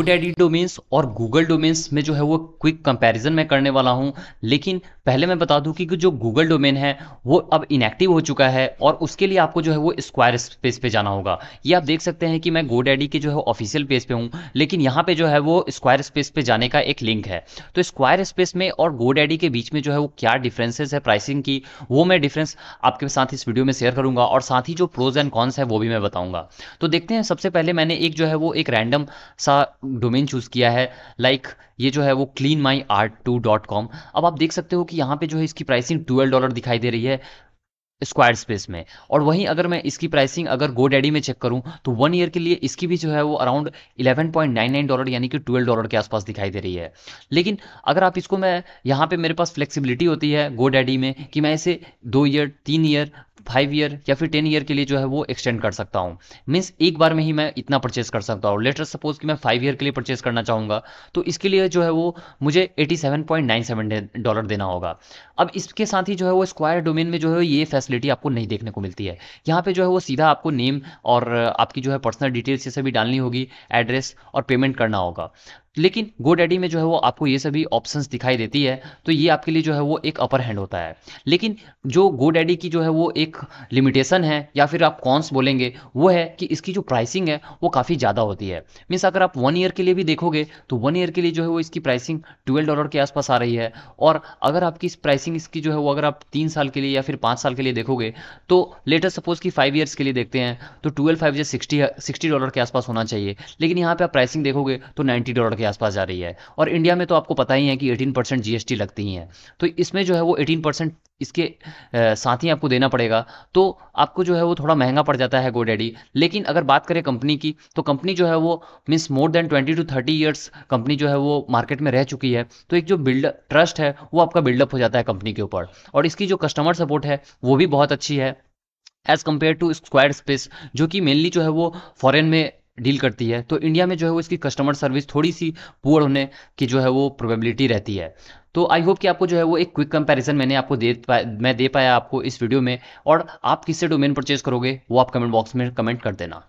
GoDaddy domains और Google domains में जो है वो क्विक कंपैरिजन मैं करने वाला हूँ लेकिन पहले मैं बता दूँ कि जो गूगल डोमेन है वो अब इनएक्टिव हो चुका है और उसके लिए आपको जो है वो स्क्वायर स्पेस पे जाना होगा ये आप देख सकते हैं कि मैं GoDaddy के जो है ऑफिशियल पेज पे हूँ लेकिन यहाँ पे जो है वो स्क्वायर स्पेस पे जाने का एक लिंक है तो स्क्वायर स्पेस में और GoDaddy के बीच में जो है वो क्या डिफरेंसेज है प्राइसिंग की वो मैं डिफरेंस आपके साथ इस वीडियो में शेयर करूँगा और साथ ही जो प्रोज एंड कॉन्स है वो भी मैं बताऊँगा तो देखते हैं सबसे पहले मैंने एक जो है वो एक रैंडम सा डोमेन चूज़ किया है लाइक like, ये जो है वो clean my art two dot com अब आप देख सकते हो कि यहाँ पे जो है इसकी प्राइसिंग ट्वेल्व डॉलर दिखाई दे रही है स्क्वायर स्पेस में और वहीं अगर मैं इसकी प्राइसिंग अगर गो डैडी में चेक करूं तो वन ईयर के लिए इसकी भी जो है वो around eleven point nine nine dollar यानी कि ट्वेल्व डॉलर के आसपास दिखाई दे रही है लेकिन अगर आप इसको मैं यहाँ पे मेरे पास फ्लेक्सिबिलिटी होती है गो डैडी में कि मैं इसे दो ईयर तीन ईयर फाइव ईयर या फिर टेन ईयर के लिए जो है वो एक्सटेंड कर सकता हूँ मीन्स एक बार में ही मैं इतना परचेस कर सकता हूँ लेटर सपोज कि मैं फाइव ईयर के लिए परचेस करना चाहूँगा तो इसके लिए जो है वो मुझे eighty seven point nine seven dollar देना होगा अब इसके साथ ही जो है वो स्क्वायर डोमेन में जो है ये फैसिलिटी आपको नहीं देखने को मिलती है यहाँ पर जो है वो सीधा आपको नेम और आपकी जो है पर्सनल डिटेल्स ये सभी डालनी होगी एड्रेस और पेमेंट करना होगा लेकिन गो डैडी में जो है वो आपको ये सभी ऑप्शंस दिखाई देती है तो ये आपके लिए जो है वो एक अपर हैंड होता है लेकिन जो गो डैडी की जो है वो एक लिमिटेशन है या फिर आप कॉन्स बोलेंगे वो है कि इसकी जो प्राइसिंग है वो काफ़ी ज़्यादा होती है मीन्स अगर आप वन ईयर के लिए भी देखोगे तो वन ईयर के लिए जो है वो इसकी प्राइसिंग ट्वेल्व डॉलर के आसपास आ रही है और अगर आपकी इस प्राइसिंग इसकी जो है वो अगर आप तीन साल के लिए या फिर पाँच साल के लिए देखोगे तो लेटर सपोज कि फाइव ईयर्स के लिए देखते हैं तो ट्वेल्व फाइव जो सिक्सटी सिक्सटी डॉलर के आसपास होना चाहिए लेकिन यहाँ पर आप प्राइसिंग देखोगे तो नाइन्टी डॉलर के आसपास जा रही है और इंडिया में तो आपको पता ही है कि 18 परसेंट जी लगती ही है तो इसमें जो है वो 18 परसेंट इसके साथ ही आपको देना पड़ेगा तो आपको जो है वो थोड़ा महंगा पड़ जाता है गो डैडी लेकिन अगर बात करें कंपनी की तो कंपनी जो है वो means more than twenty two thirty years company जो है वो मार्केट में रह चुकी है तो एक जो बिल्ड ट्रस्ट है वो आपका बिल्डअप हो जाता है कंपनी के ऊपर और इसकी जो कस्टमर सपोर्ट है वो भी बहुत अच्छी है as compare to square space जो कि मेनली जो है वो फॉरेन में डील करती है तो इंडिया में जो है वो इसकी कस्टमर सर्विस थोड़ी सी पुअर होने की जो है वो प्रोबेबिलिटी रहती है तो आई होप कि आपको जो है वो एक क्विक कंपैरिजन मैंने आपको दे पाया मैं दे पाया आपको इस वीडियो में और आप किससे डोमेन परचेज करोगे वो आप कमेंट बॉक्स में कमेंट कर देना